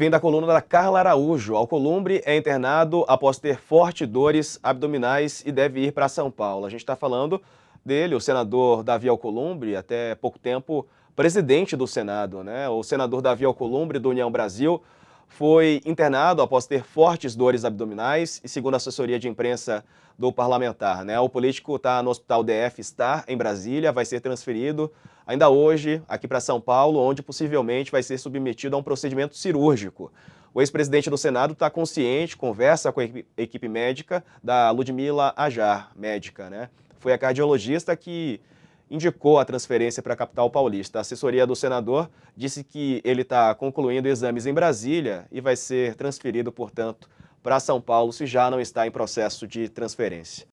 Fim da coluna da Carla Araújo. Alcolumbre é internado após ter fortes dores abdominais e deve ir para São Paulo. A gente está falando dele, o senador Davi Alcolumbre, até pouco tempo presidente do Senado, né? O senador Davi Alcolumbre do União Brasil foi internado após ter fortes dores abdominais e, segundo a assessoria de imprensa do parlamentar, né, o político está no hospital DF Star, em Brasília, vai ser transferido ainda hoje aqui para São Paulo, onde possivelmente vai ser submetido a um procedimento cirúrgico. O ex-presidente do Senado está consciente, conversa com a equipe médica da Ludmila Ajar, médica, né? Foi a cardiologista que indicou a transferência para a capital paulista. A assessoria do senador disse que ele está concluindo exames em Brasília e vai ser transferido, portanto, para São Paulo se já não está em processo de transferência.